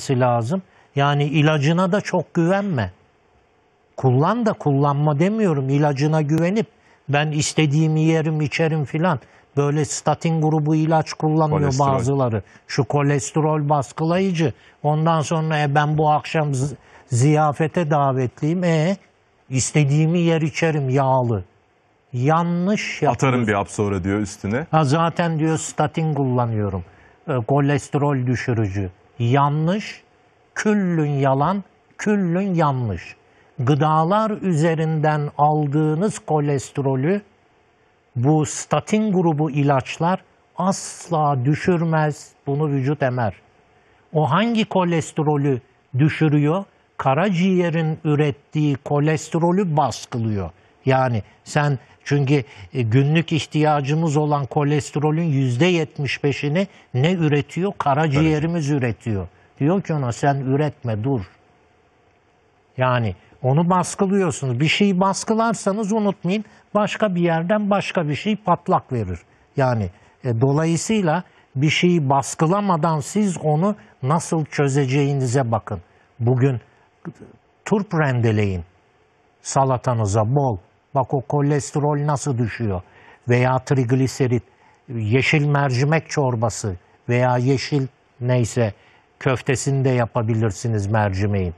edilmesi lazım. Yani ilacına da çok güvenme. Kullan da kullanma demiyorum. İlacına güvenip ben istediğimi yerim içerim filan. Böyle statin grubu ilaç kullanıyor kolesterol. bazıları. Şu kolesterol baskılayıcı. Ondan sonra e, ben bu akşam ziyafete davetliyim. E istediğimi yer içerim yağlı. Yanlış yapıyorsun. Atarım bir hap sonra diyor üstüne. Ha, zaten diyor statin kullanıyorum. E, kolesterol düşürücü yanlış, küllün yalan, küllün yanlış. Gıdalar üzerinden aldığınız kolesterolü bu statin grubu ilaçlar asla düşürmez. Bunu vücut emer. O hangi kolesterolü düşürüyor? Karaciğerin ürettiği kolesterolü baskılıyor. Yani sen çünkü e, günlük ihtiyacımız olan kolesterolün %75'ini ne üretiyor? Karaciğerimiz evet. üretiyor. Diyor ki ona sen üretme dur. Yani onu baskılıyorsunuz. Bir şeyi baskılarsanız unutmayın başka bir yerden başka bir şey patlak verir. Yani e, dolayısıyla bir şeyi baskılamadan siz onu nasıl çözeceğinize bakın. Bugün e, turp rendeleyin salatanıza bol Bak o kolesterol nasıl düşüyor veya trigliserit, yeşil mercimek çorbası veya yeşil neyse köftesini de yapabilirsiniz mercimeğin.